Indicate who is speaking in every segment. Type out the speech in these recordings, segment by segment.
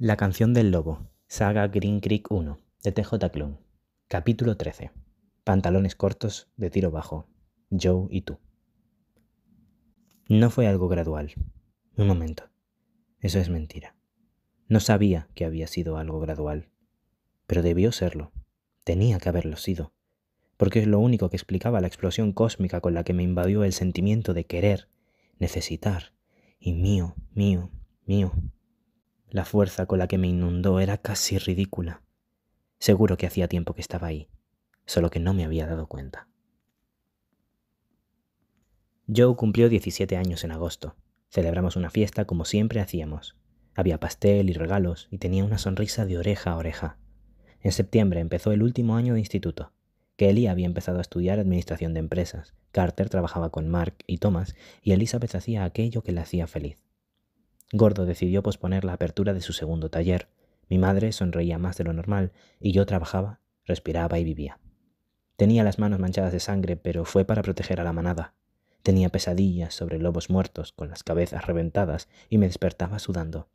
Speaker 1: La canción del lobo, saga Green Creek 1, de TJ Capítulo 13. Pantalones cortos de tiro bajo. Joe y tú. No fue algo gradual. Un momento. Eso es mentira. No sabía que había sido algo gradual. Pero debió serlo. Tenía que haberlo sido. Porque es lo único que explicaba la explosión cósmica con la que me invadió el sentimiento de querer, necesitar, y mío, mío, mío, la fuerza con la que me inundó era casi ridícula. Seguro que hacía tiempo que estaba ahí, solo que no me había dado cuenta. Joe cumplió 17 años en agosto. Celebramos una fiesta como siempre hacíamos. Había pastel y regalos y tenía una sonrisa de oreja a oreja. En septiembre empezó el último año de instituto. Kelly había empezado a estudiar administración de empresas, Carter trabajaba con Mark y Thomas y Elizabeth hacía aquello que la hacía feliz. Gordo decidió posponer la apertura de su segundo taller. Mi madre sonreía más de lo normal y yo trabajaba, respiraba y vivía. Tenía las manos manchadas de sangre, pero fue para proteger a la manada. Tenía pesadillas sobre lobos muertos con las cabezas reventadas y me despertaba sudando.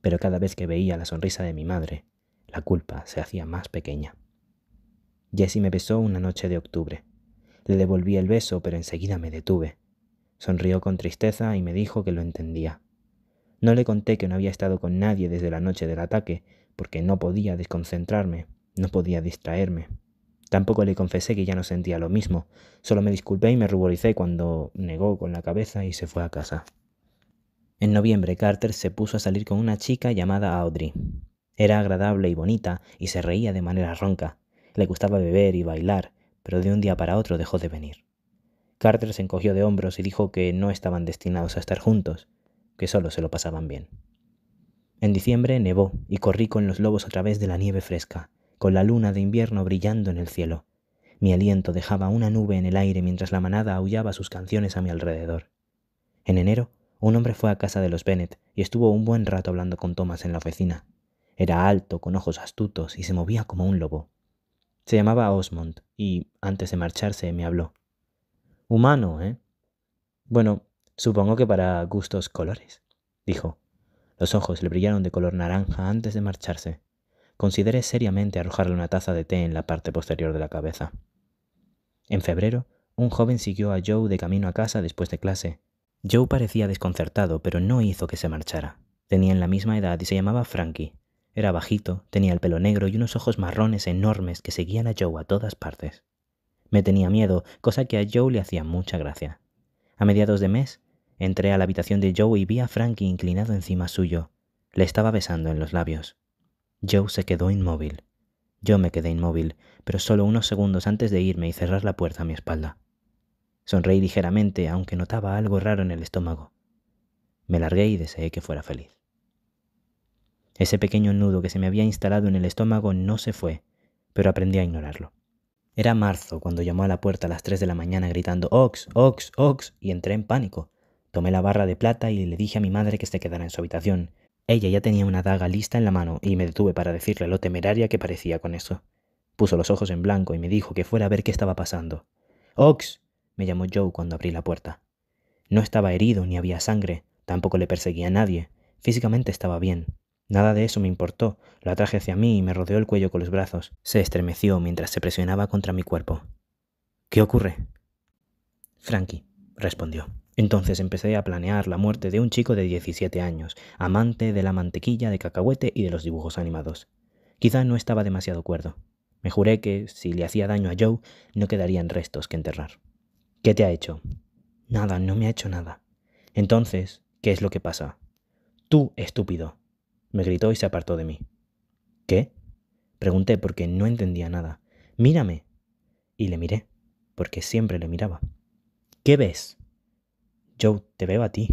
Speaker 1: Pero cada vez que veía la sonrisa de mi madre, la culpa se hacía más pequeña. Jesse me besó una noche de octubre. Le devolví el beso, pero enseguida me detuve. Sonrió con tristeza y me dijo que lo entendía. No le conté que no había estado con nadie desde la noche del ataque, porque no podía desconcentrarme, no podía distraerme. Tampoco le confesé que ya no sentía lo mismo, solo me disculpé y me ruboricé cuando negó con la cabeza y se fue a casa. En noviembre Carter se puso a salir con una chica llamada Audrey. Era agradable y bonita y se reía de manera ronca. Le gustaba beber y bailar, pero de un día para otro dejó de venir. Carter se encogió de hombros y dijo que no estaban destinados a estar juntos, que solo se lo pasaban bien. En diciembre nevó y corrí con los lobos a través de la nieve fresca, con la luna de invierno brillando en el cielo. Mi aliento dejaba una nube en el aire mientras la manada aullaba sus canciones a mi alrededor. En enero, un hombre fue a casa de los Bennett y estuvo un buen rato hablando con Thomas en la oficina. Era alto, con ojos astutos y se movía como un lobo. Se llamaba Osmond y, antes de marcharse, me habló. Humano, ¿eh? Bueno, Supongo que para gustos colores, dijo. Los ojos le brillaron de color naranja antes de marcharse. Consideré seriamente arrojarle una taza de té en la parte posterior de la cabeza. En febrero, un joven siguió a Joe de camino a casa después de clase. Joe parecía desconcertado, pero no hizo que se marchara. Tenían la misma edad y se llamaba Frankie. Era bajito, tenía el pelo negro y unos ojos marrones enormes que seguían a Joe a todas partes. Me tenía miedo, cosa que a Joe le hacía mucha gracia. A mediados de mes, Entré a la habitación de Joe y vi a Frankie inclinado encima suyo. Le estaba besando en los labios. Joe se quedó inmóvil. Yo me quedé inmóvil, pero solo unos segundos antes de irme y cerrar la puerta a mi espalda. Sonreí ligeramente, aunque notaba algo raro en el estómago. Me largué y deseé que fuera feliz. Ese pequeño nudo que se me había instalado en el estómago no se fue, pero aprendí a ignorarlo. Era marzo cuando llamó a la puerta a las tres de la mañana gritando Ox, Ox, Ox, y entré en pánico. Tomé la barra de plata y le dije a mi madre que se quedara en su habitación. Ella ya tenía una daga lista en la mano y me detuve para decirle lo temeraria que parecía con eso. Puso los ojos en blanco y me dijo que fuera a ver qué estaba pasando. Ox, me llamó Joe cuando abrí la puerta. No estaba herido ni había sangre, tampoco le perseguía a nadie, físicamente estaba bien. Nada de eso me importó, lo atraje hacia mí y me rodeó el cuello con los brazos. Se estremeció mientras se presionaba contra mi cuerpo. ¿Qué ocurre? Frankie, respondió. Entonces empecé a planear la muerte de un chico de 17 años, amante de la mantequilla de cacahuete y de los dibujos animados. Quizá no estaba demasiado cuerdo. Me juré que, si le hacía daño a Joe, no quedarían restos que enterrar. ¿Qué te ha hecho? Nada, no me ha hecho nada. Entonces, ¿qué es lo que pasa? Tú, estúpido. Me gritó y se apartó de mí. ¿Qué? Pregunté porque no entendía nada. Mírame. Y le miré, porque siempre le miraba. ¿Qué ves? yo te veo a ti.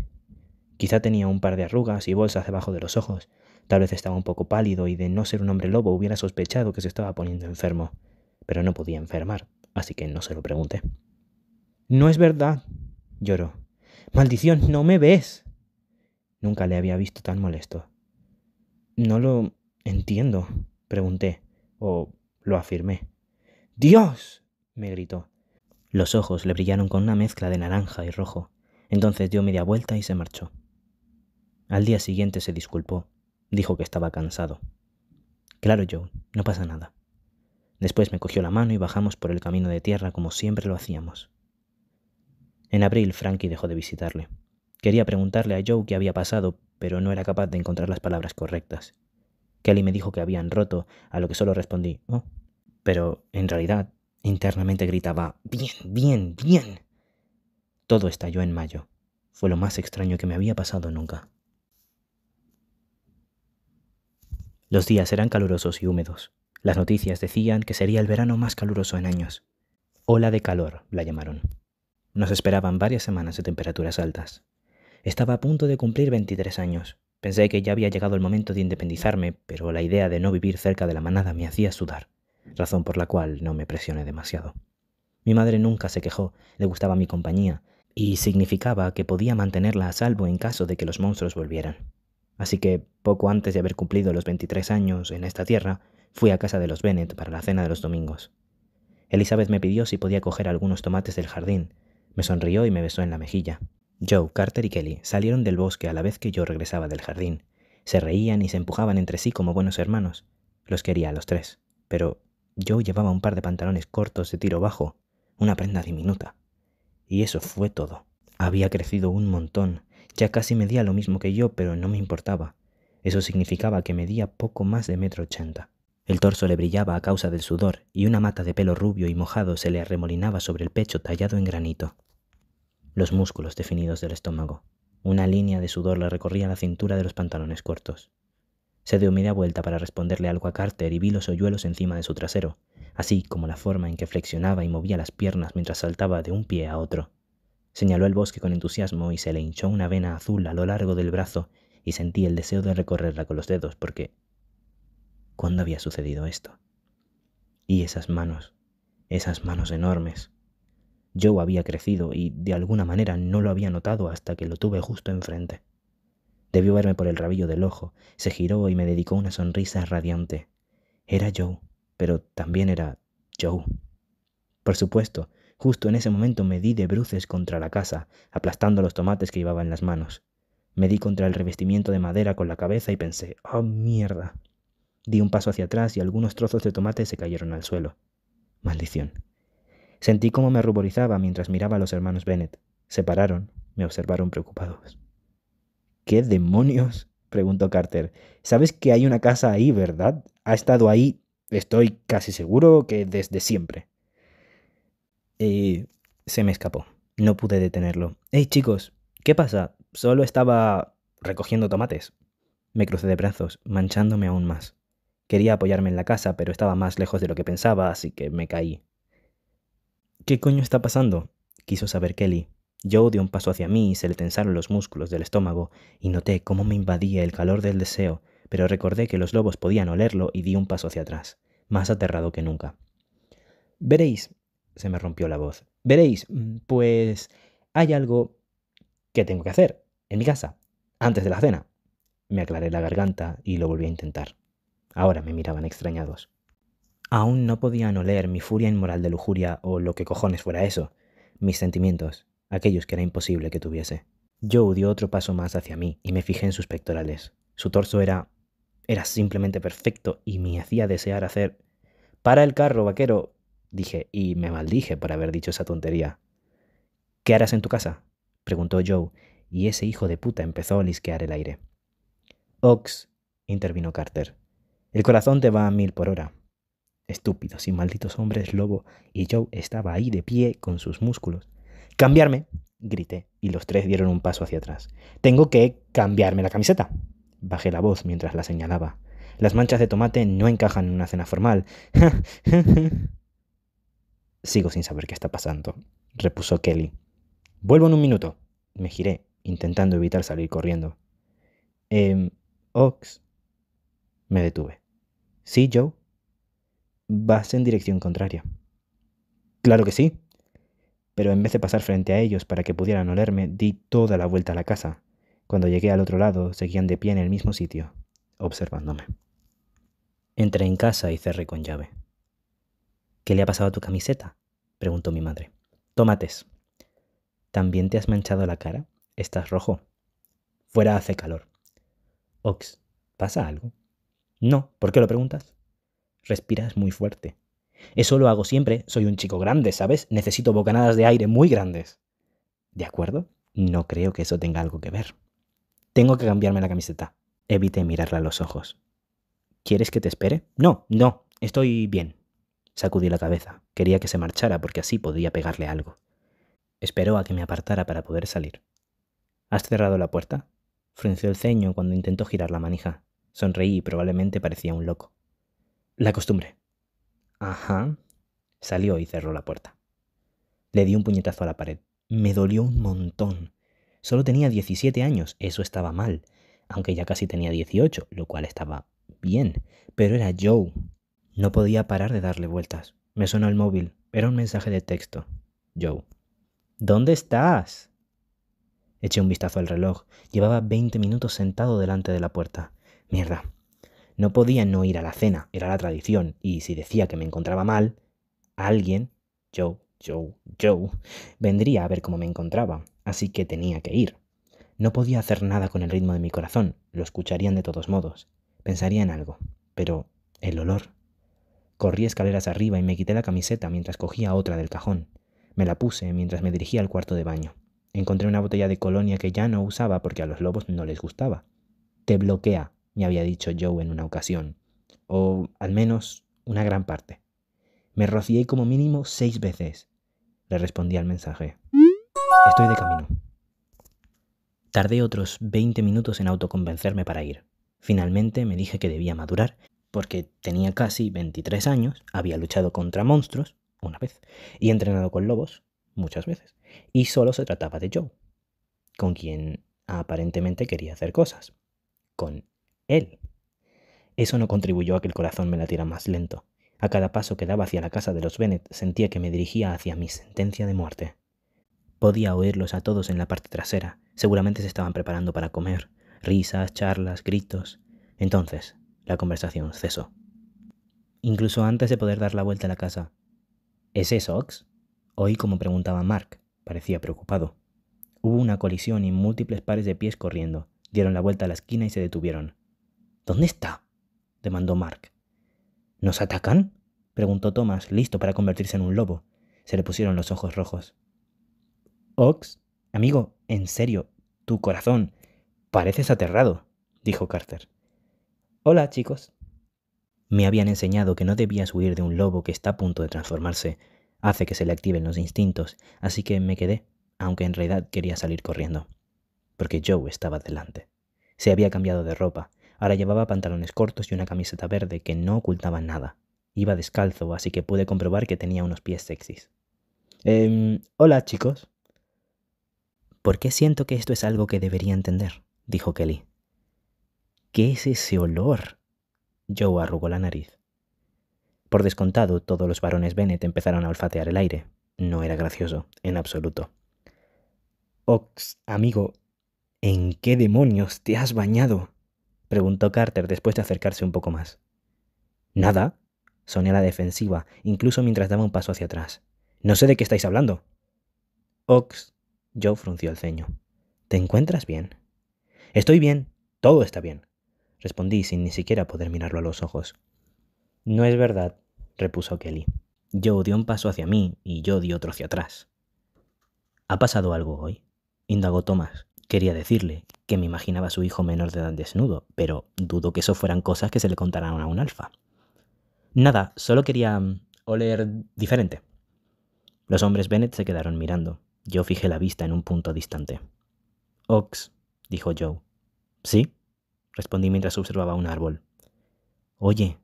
Speaker 1: Quizá tenía un par de arrugas y bolsas debajo de los ojos. Tal vez estaba un poco pálido y de no ser un hombre lobo hubiera sospechado que se estaba poniendo enfermo. Pero no podía enfermar, así que no se lo pregunté. No es verdad, lloró. Maldición, no me ves. Nunca le había visto tan molesto. No lo entiendo, pregunté, o lo afirmé. Dios, me gritó. Los ojos le brillaron con una mezcla de naranja y rojo. Entonces dio media vuelta y se marchó. Al día siguiente se disculpó, dijo que estaba cansado. Claro, Joe, no pasa nada. Después me cogió la mano y bajamos por el camino de tierra como siempre lo hacíamos. En abril, Frankie dejó de visitarle. Quería preguntarle a Joe qué había pasado, pero no era capaz de encontrar las palabras correctas. Kelly me dijo que habían roto, a lo que solo respondí, oh. Pero, en realidad, internamente gritaba, bien, bien, bien. Todo estalló en mayo. Fue lo más extraño que me había pasado nunca. Los días eran calurosos y húmedos. Las noticias decían que sería el verano más caluroso en años. Ola de calor, la llamaron. Nos esperaban varias semanas de temperaturas altas. Estaba a punto de cumplir 23 años. Pensé que ya había llegado el momento de independizarme, pero la idea de no vivir cerca de la manada me hacía sudar, razón por la cual no me presioné demasiado. Mi madre nunca se quejó, le gustaba mi compañía, y significaba que podía mantenerla a salvo en caso de que los monstruos volvieran. Así que, poco antes de haber cumplido los 23 años en esta tierra, fui a casa de los Bennett para la cena de los domingos. Elizabeth me pidió si podía coger algunos tomates del jardín. Me sonrió y me besó en la mejilla. Joe, Carter y Kelly salieron del bosque a la vez que yo regresaba del jardín. Se reían y se empujaban entre sí como buenos hermanos. Los quería a los tres. Pero yo llevaba un par de pantalones cortos de tiro bajo, una prenda diminuta. Y eso fue todo. Había crecido un montón. Ya casi medía lo mismo que yo, pero no me importaba. Eso significaba que medía poco más de metro ochenta. El torso le brillaba a causa del sudor y una mata de pelo rubio y mojado se le arremolinaba sobre el pecho tallado en granito. Los músculos definidos del estómago. Una línea de sudor le recorría la cintura de los pantalones cortos. Se dio media vuelta para responderle algo a Carter y vi los hoyuelos encima de su trasero, así como la forma en que flexionaba y movía las piernas mientras saltaba de un pie a otro. Señaló el bosque con entusiasmo y se le hinchó una vena azul a lo largo del brazo y sentí el deseo de recorrerla con los dedos porque... ¿Cuándo había sucedido esto? Y esas manos, esas manos enormes. Yo había crecido y de alguna manera no lo había notado hasta que lo tuve justo enfrente. Debió verme por el rabillo del ojo, se giró y me dedicó una sonrisa radiante. Era Joe pero también era Joe. Por supuesto, justo en ese momento me di de bruces contra la casa, aplastando los tomates que llevaba en las manos. Me di contra el revestimiento de madera con la cabeza y pensé, ¡oh mierda! Di un paso hacia atrás y algunos trozos de tomate se cayeron al suelo. Maldición. Sentí cómo me ruborizaba mientras miraba a los hermanos Bennett. Se pararon, me observaron preocupados. ¿Qué demonios? preguntó Carter. Sabes que hay una casa ahí, ¿verdad? Ha estado ahí Estoy casi seguro que desde siempre. Y se me escapó. No pude detenerlo. Hey chicos, ¿qué pasa? Solo estaba recogiendo tomates. Me crucé de brazos, manchándome aún más. Quería apoyarme en la casa, pero estaba más lejos de lo que pensaba, así que me caí. ¿Qué coño está pasando? quiso saber Kelly. Joe dio un paso hacia mí y se le tensaron los músculos del estómago, y noté cómo me invadía el calor del deseo, pero recordé que los lobos podían olerlo y di un paso hacia atrás, más aterrado que nunca. Veréis, se me rompió la voz, veréis, mm, pues hay algo que tengo que hacer en mi casa, antes de la cena. Me aclaré la garganta y lo volví a intentar. Ahora me miraban extrañados. Aún no podían oler mi furia inmoral de lujuria o lo que cojones fuera eso, mis sentimientos, aquellos que era imposible que tuviese. Joe dio otro paso más hacia mí y me fijé en sus pectorales. Su torso era era simplemente perfecto y me hacía desear hacer... Para el carro, vaquero, dije, y me maldije por haber dicho esa tontería. ¿Qué harás en tu casa? preguntó Joe, y ese hijo de puta empezó a lisquear el aire. Ox, intervino Carter, el corazón te va a mil por hora. Estúpidos y malditos hombres lobo, y Joe estaba ahí de pie con sus músculos. ¡Cambiarme! grité, y los tres dieron un paso hacia atrás. Tengo que cambiarme la camiseta. Bajé la voz mientras la señalaba. Las manchas de tomate no encajan en una cena formal. Sigo sin saber qué está pasando, repuso Kelly. Vuelvo en un minuto. Me giré, intentando evitar salir corriendo. Eh, Ox. Me detuve. ¿Sí, Joe? Vas en dirección contraria. Claro que sí. Pero en vez de pasar frente a ellos para que pudieran olerme, di toda la vuelta a la casa, cuando llegué al otro lado, seguían de pie en el mismo sitio, observándome. Entré en casa y cerré con llave. ¿Qué le ha pasado a tu camiseta? preguntó mi madre. Tomates. ¿También te has manchado la cara? Estás rojo. Fuera hace calor. Ox, ¿pasa algo? No, ¿por qué lo preguntas? Respiras muy fuerte. Eso lo hago siempre, soy un chico grande, ¿sabes? Necesito bocanadas de aire muy grandes. ¿De acuerdo? No creo que eso tenga algo que ver. Tengo que cambiarme la camiseta. Evité mirarla a los ojos. ¿Quieres que te espere? No, no, estoy bien. Sacudí la cabeza. Quería que se marchara porque así podía pegarle algo. Esperó a que me apartara para poder salir. ¿Has cerrado la puerta? Frunció el ceño cuando intentó girar la manija. Sonreí y probablemente parecía un loco. La costumbre. Ajá. Salió y cerró la puerta. Le di un puñetazo a la pared. Me dolió un montón. Solo tenía 17 años, eso estaba mal, aunque ya casi tenía 18, lo cual estaba bien, pero era Joe. No podía parar de darle vueltas. Me sonó el móvil, era un mensaje de texto. Joe. ¿Dónde estás? Eché un vistazo al reloj. Llevaba 20 minutos sentado delante de la puerta. Mierda. No podía no ir a la cena, era la tradición, y si decía que me encontraba mal, alguien, Joe, Joe, Joe, vendría a ver cómo me encontraba así que tenía que ir. No podía hacer nada con el ritmo de mi corazón, lo escucharían de todos modos, pensaría en algo, pero el olor. Corrí escaleras arriba y me quité la camiseta mientras cogía otra del cajón. Me la puse mientras me dirigía al cuarto de baño. Encontré una botella de colonia que ya no usaba porque a los lobos no les gustaba. Te bloquea, me había dicho Joe en una ocasión, o al menos una gran parte. Me rocié como mínimo seis veces, le respondí al mensaje. Estoy de camino. Tardé otros 20 minutos en autoconvencerme para ir. Finalmente me dije que debía madurar, porque tenía casi 23 años, había luchado contra monstruos, una vez, y entrenado con lobos, muchas veces, y solo se trataba de Joe, con quien aparentemente quería hacer cosas. Con él. Eso no contribuyó a que el corazón me latiera más lento. A cada paso que daba hacia la casa de los Bennett sentía que me dirigía hacia mi sentencia de muerte. Podía oírlos a todos en la parte trasera. Seguramente se estaban preparando para comer. Risas, charlas, gritos. Entonces, la conversación cesó. Incluso antes de poder dar la vuelta a la casa. ¿Es eso, Ox? Oí como preguntaba Mark. Parecía preocupado. Hubo una colisión y múltiples pares de pies corriendo. Dieron la vuelta a la esquina y se detuvieron. ¿Dónde está? demandó Mark. ¿Nos atacan? preguntó Thomas, listo para convertirse en un lobo. Se le pusieron los ojos rojos. Ox. Amigo, en serio, tu corazón. Pareces aterrado, dijo Carter. Hola, chicos. Me habían enseñado que no debías huir de un lobo que está a punto de transformarse. Hace que se le activen los instintos, así que me quedé, aunque en realidad quería salir corriendo. Porque Joe estaba delante. Se había cambiado de ropa. Ahora llevaba pantalones cortos y una camiseta verde que no ocultaba nada. Iba descalzo, así que pude comprobar que tenía unos pies sexys. Em, hola, chicos, ¿Por qué siento que esto es algo que debería entender? dijo Kelly. ¿Qué es ese olor? Joe arrugó la nariz. Por descontado, todos los varones Bennett empezaron a olfatear el aire. No era gracioso, en absoluto. Ox, amigo, ¿en qué demonios te has bañado? preguntó Carter después de acercarse un poco más. Nada, soné la defensiva, incluso mientras daba un paso hacia atrás. No sé de qué estáis hablando. Ox Joe frunció el ceño. ¿Te encuentras bien? Estoy bien, todo está bien, respondí sin ni siquiera poder mirarlo a los ojos. No es verdad, repuso Kelly. Joe dio un paso hacia mí y yo di otro hacia atrás. ¿Ha pasado algo hoy? indagó Thomas. Quería decirle que me imaginaba a su hijo menor de edad desnudo, pero dudo que eso fueran cosas que se le contaran a un alfa. Nada, solo quería mm, oler diferente. Los hombres Bennett se quedaron mirando. Yo fijé la vista en un punto distante. Ox, dijo Joe. ¿Sí? respondí mientras observaba un árbol. Oye,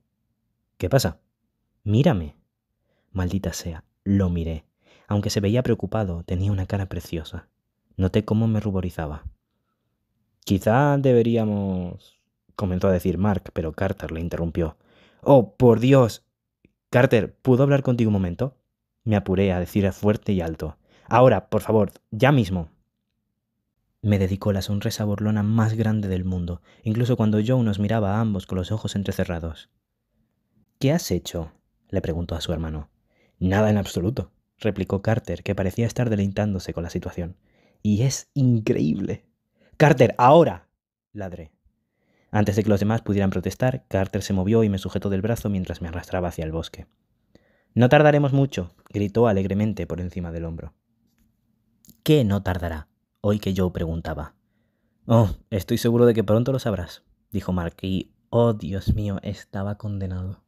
Speaker 1: ¿qué pasa? Mírame. Maldita sea, lo miré. Aunque se veía preocupado, tenía una cara preciosa. Noté cómo me ruborizaba. Quizá deberíamos... comenzó a decir Mark, pero Carter le interrumpió. ¡Oh, por Dios! Carter, ¿pudo hablar contigo un momento? Me apuré a decir fuerte y alto. Ahora, por favor, ya mismo. Me dedicó la sonrisa burlona más grande del mundo, incluso cuando Joe nos miraba a ambos con los ojos entrecerrados. ¿Qué has hecho? le preguntó a su hermano. Nada en absoluto, replicó Carter, que parecía estar deleitándose con la situación. Y es increíble. Carter, ahora. ladré. Antes de que los demás pudieran protestar, Carter se movió y me sujetó del brazo mientras me arrastraba hacia el bosque. No tardaremos mucho, gritó alegremente por encima del hombro. ¿Qué no tardará? Hoy que yo preguntaba. Oh, estoy seguro de que pronto lo sabrás, dijo Mark, y oh Dios mío, estaba condenado.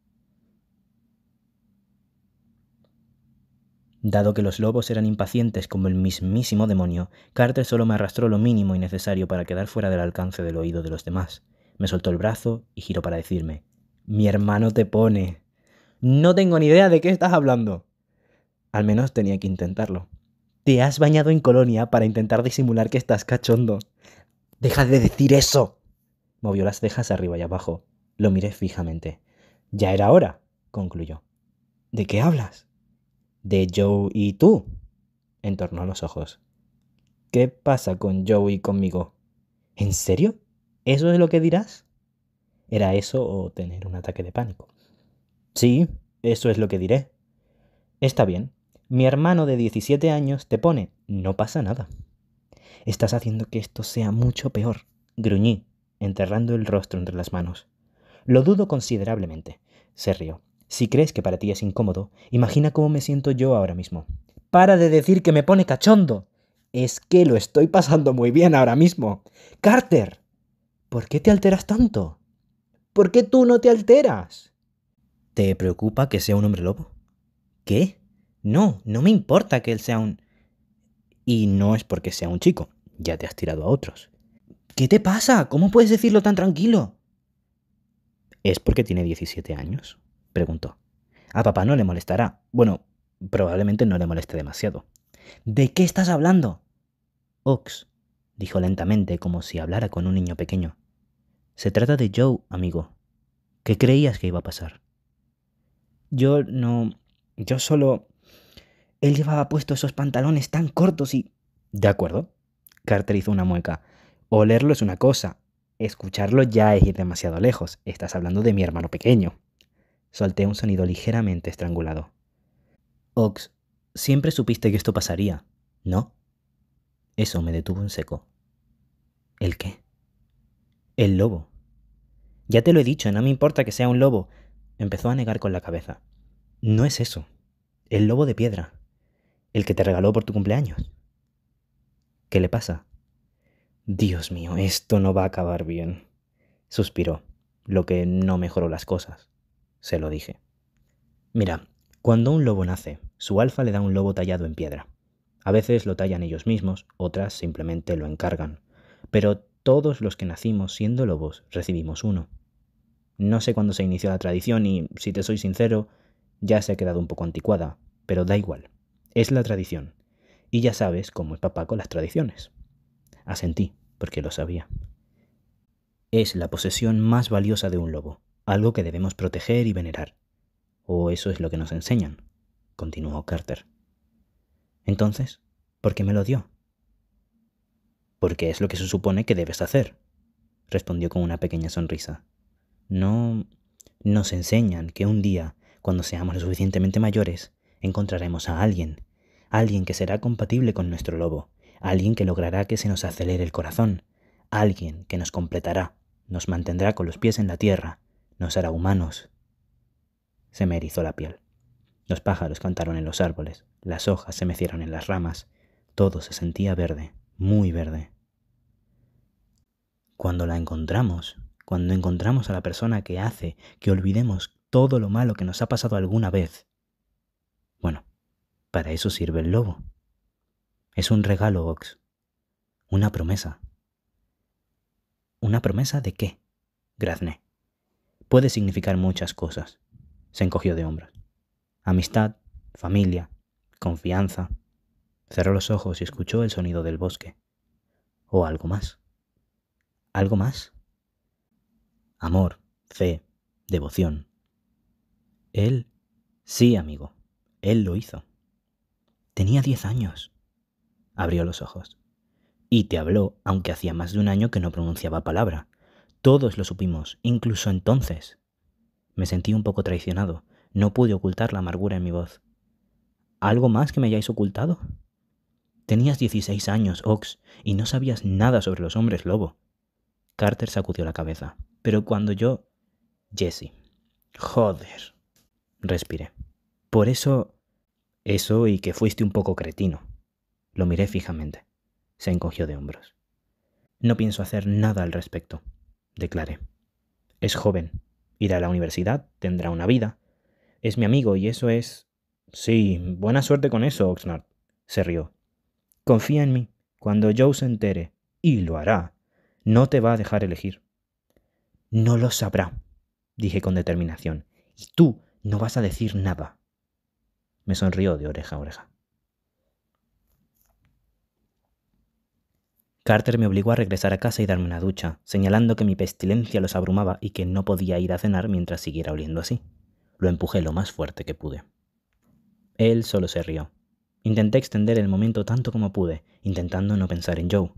Speaker 1: Dado que los lobos eran impacientes como el mismísimo demonio, Carter solo me arrastró lo mínimo y necesario para quedar fuera del alcance del oído de los demás. Me soltó el brazo y giró para decirme, Mi hermano te pone. No tengo ni idea de qué estás hablando. Al menos tenía que intentarlo. Te has bañado en colonia para intentar disimular que estás cachondo. Deja de decir eso. Movió las cejas arriba y abajo. Lo miré fijamente. Ya era hora, concluyó. ¿De qué hablas? De Joe y tú. Entornó los ojos. ¿Qué pasa con Joe y conmigo? ¿En serio? ¿Eso es lo que dirás? ¿Era eso o tener un ataque de pánico? Sí, eso es lo que diré. Está bien, mi hermano de 17 años te pone, no pasa nada. Estás haciendo que esto sea mucho peor, gruñí, enterrando el rostro entre las manos. Lo dudo considerablemente, se rió. Si crees que para ti es incómodo, imagina cómo me siento yo ahora mismo. Para de decir que me pone cachondo. Es que lo estoy pasando muy bien ahora mismo. Carter, ¿por qué te alteras tanto? ¿Por qué tú no te alteras? ¿Te preocupa que sea un hombre lobo? ¿Qué? No, no me importa que él sea un... Y no es porque sea un chico, ya te has tirado a otros. ¿Qué te pasa? ¿Cómo puedes decirlo tan tranquilo? ¿Es porque tiene 17 años? Preguntó. A papá no le molestará. Bueno, probablemente no le moleste demasiado. ¿De qué estás hablando? Ox, dijo lentamente como si hablara con un niño pequeño. Se trata de Joe, amigo. ¿Qué creías que iba a pasar? Yo no... Yo solo... Él llevaba puesto esos pantalones tan cortos y... De acuerdo. Carter hizo una mueca. Olerlo es una cosa. Escucharlo ya es ir demasiado lejos. Estás hablando de mi hermano pequeño. Solté un sonido ligeramente estrangulado. Ox, siempre supiste que esto pasaría, ¿no? Eso me detuvo en seco. ¿El qué? El lobo. Ya te lo he dicho, no me importa que sea un lobo. Empezó a negar con la cabeza. No es eso. El lobo de piedra. El que te regaló por tu cumpleaños. ¿Qué le pasa? Dios mío, esto no va a acabar bien. Suspiró, lo que no mejoró las cosas. Se lo dije. Mira, cuando un lobo nace, su alfa le da un lobo tallado en piedra. A veces lo tallan ellos mismos, otras simplemente lo encargan. Pero todos los que nacimos siendo lobos recibimos uno. No sé cuándo se inició la tradición y, si te soy sincero, ya se ha quedado un poco anticuada, pero da igual. Es la tradición. Y ya sabes cómo es papá con las tradiciones. Asentí, porque lo sabía. Es la posesión más valiosa de un lobo, algo que debemos proteger y venerar. O eso es lo que nos enseñan, continuó Carter. Entonces, ¿por qué me lo dio? Porque es lo que se supone que debes hacer, respondió con una pequeña sonrisa. No nos enseñan que un día, cuando seamos lo suficientemente mayores, encontraremos a alguien, alguien que será compatible con nuestro lobo, alguien que logrará que se nos acelere el corazón, alguien que nos completará, nos mantendrá con los pies en la tierra, nos hará humanos. Se me erizó la piel. Los pájaros cantaron en los árboles, las hojas se mecieron en las ramas, todo se sentía verde, muy verde. Cuando la encontramos, cuando encontramos a la persona que hace que olvidemos todo lo malo que nos ha pasado alguna vez, bueno, para eso sirve el lobo. Es un regalo, Ox. Una promesa. ¿Una promesa de qué? Grazné. Puede significar muchas cosas. Se encogió de hombros. Amistad, familia, confianza. Cerró los ojos y escuchó el sonido del bosque. O algo más. ¿Algo más? Amor, fe, devoción. Él, sí, amigo. Él lo hizo. Tenía diez años. Abrió los ojos. Y te habló, aunque hacía más de un año que no pronunciaba palabra. Todos lo supimos, incluso entonces. Me sentí un poco traicionado. No pude ocultar la amargura en mi voz. ¿Algo más que me hayáis ocultado? Tenías dieciséis años, Ox, y no sabías nada sobre los hombres lobo. Carter sacudió la cabeza. Pero cuando yo... Jesse. Joder. Respiré. Por eso eso y que fuiste un poco cretino. Lo miré fijamente. Se encogió de hombros. No pienso hacer nada al respecto, declaré. Es joven. Irá a la universidad, tendrá una vida. Es mi amigo y eso es... Sí, buena suerte con eso, Oxnard. Se rió. Confía en mí. Cuando Joe se entere, y lo hará, no te va a dejar elegir. No lo sabrá, dije con determinación. Y tú no vas a decir nada. Me sonrió de oreja a oreja. Carter me obligó a regresar a casa y darme una ducha, señalando que mi pestilencia los abrumaba y que no podía ir a cenar mientras siguiera oliendo así. Lo empujé lo más fuerte que pude. Él solo se rió. Intenté extender el momento tanto como pude, intentando no pensar en Joe.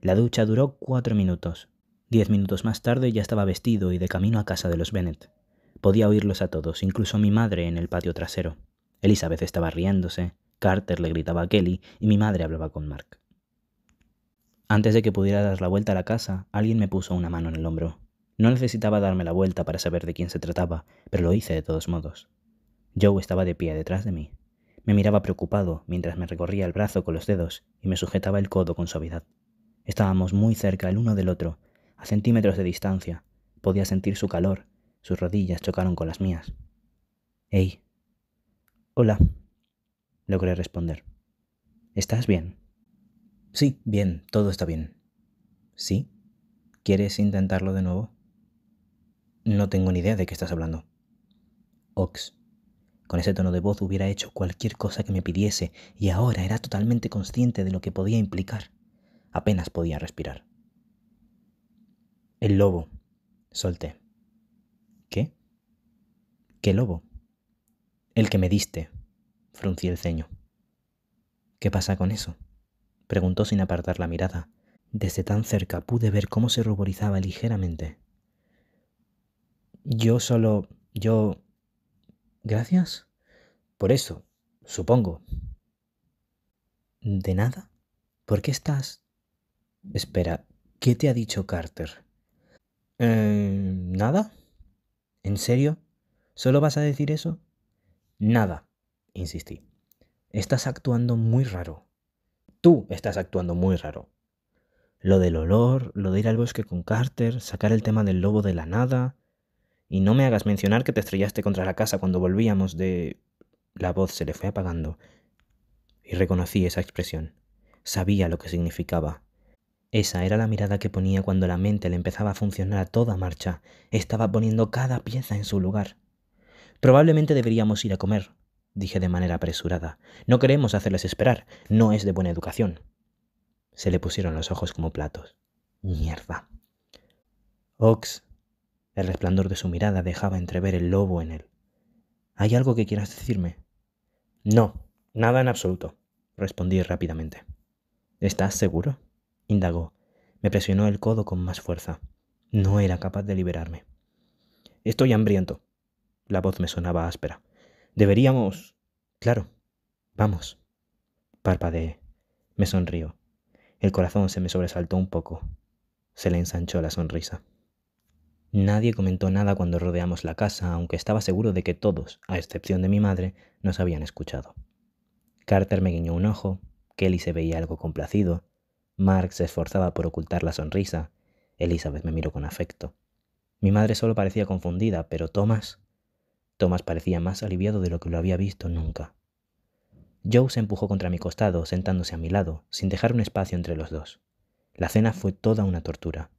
Speaker 1: La ducha duró cuatro minutos. Diez minutos más tarde ya estaba vestido y de camino a casa de los Bennett. Podía oírlos a todos, incluso mi madre en el patio trasero. Elizabeth estaba riéndose, Carter le gritaba a Kelly y mi madre hablaba con Mark. Antes de que pudiera dar la vuelta a la casa, alguien me puso una mano en el hombro. No necesitaba darme la vuelta para saber de quién se trataba, pero lo hice de todos modos. Joe estaba de pie detrás de mí. Me miraba preocupado mientras me recorría el brazo con los dedos y me sujetaba el codo con suavidad. Estábamos muy cerca el uno del otro, a centímetros de distancia. Podía sentir su calor. Sus rodillas chocaron con las mías. Ey, Hola, logré responder. ¿Estás bien? Sí, bien, todo está bien. ¿Sí? ¿Quieres intentarlo de nuevo? No tengo ni idea de qué estás hablando. Ox. Con ese tono de voz hubiera hecho cualquier cosa que me pidiese y ahora era totalmente consciente de lo que podía implicar. Apenas podía respirar. El lobo. Solté. ¿Qué? ¿Qué lobo? El que me diste. Fruncí el ceño. ¿Qué pasa con eso? preguntó sin apartar la mirada. Desde tan cerca pude ver cómo se ruborizaba ligeramente. Yo solo... yo... Gracias. Por eso, supongo. ¿De nada? ¿Por qué estás...? Espera, ¿qué te ha dicho Carter? Eh, ¿Nada? ¿En serio? ¿Solo vas a decir eso? Nada, insistí. Estás actuando muy raro. Tú estás actuando muy raro. Lo del olor, lo de ir al bosque con Carter, sacar el tema del lobo de la nada. Y no me hagas mencionar que te estrellaste contra la casa cuando volvíamos de... La voz se le fue apagando. Y reconocí esa expresión. Sabía lo que significaba. Esa era la mirada que ponía cuando la mente le empezaba a funcionar a toda marcha. Estaba poniendo cada pieza en su lugar. Probablemente deberíamos ir a comer, dije de manera apresurada. No queremos hacerles esperar, no es de buena educación. Se le pusieron los ojos como platos. Mierda. Ox, el resplandor de su mirada dejaba entrever el lobo en él. ¿Hay algo que quieras decirme? No, nada en absoluto, respondí rápidamente. ¿Estás seguro? indagó. Me presionó el codo con más fuerza. No era capaz de liberarme. Estoy hambriento, la voz me sonaba áspera. Deberíamos... Claro. Vamos. Parpadeé. Me sonrió. El corazón se me sobresaltó un poco. Se le ensanchó la sonrisa. Nadie comentó nada cuando rodeamos la casa, aunque estaba seguro de que todos, a excepción de mi madre, nos habían escuchado. Carter me guiñó un ojo, Kelly se veía algo complacido, Mark se esforzaba por ocultar la sonrisa, Elizabeth me miró con afecto. Mi madre solo parecía confundida, pero Thomas Thomas parecía más aliviado de lo que lo había visto nunca. Joe se empujó contra mi costado, sentándose a mi lado, sin dejar un espacio entre los dos. La cena fue toda una tortura.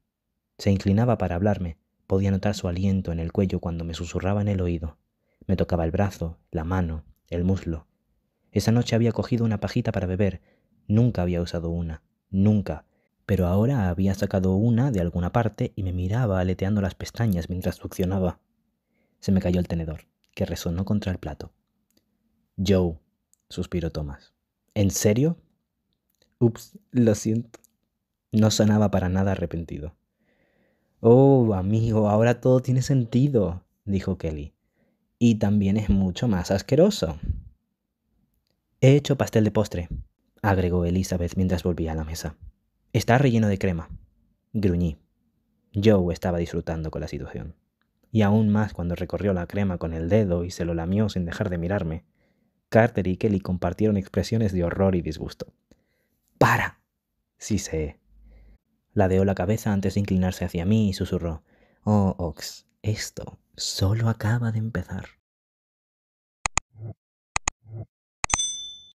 Speaker 1: Se inclinaba para hablarme, podía notar su aliento en el cuello cuando me susurraba en el oído. Me tocaba el brazo, la mano, el muslo. Esa noche había cogido una pajita para beber, nunca había usado una, nunca, pero ahora había sacado una de alguna parte y me miraba aleteando las pestañas mientras succionaba. Se me cayó el tenedor, que resonó contra el plato. Joe, suspiró Thomas. ¿En serio? Ups, lo siento. No sonaba para nada arrepentido. Oh, amigo, ahora todo tiene sentido, dijo Kelly. Y también es mucho más asqueroso. He hecho pastel de postre, agregó Elizabeth mientras volvía a la mesa. Está relleno de crema. Gruñí. Joe estaba disfrutando con la situación y aún más cuando recorrió la crema con el dedo y se lo lamió sin dejar de mirarme, Carter y Kelly compartieron expresiones de horror y disgusto. ¡Para! Sí sé. Ladeó la cabeza antes de inclinarse hacia mí y susurró. Oh, Ox, esto solo acaba de empezar.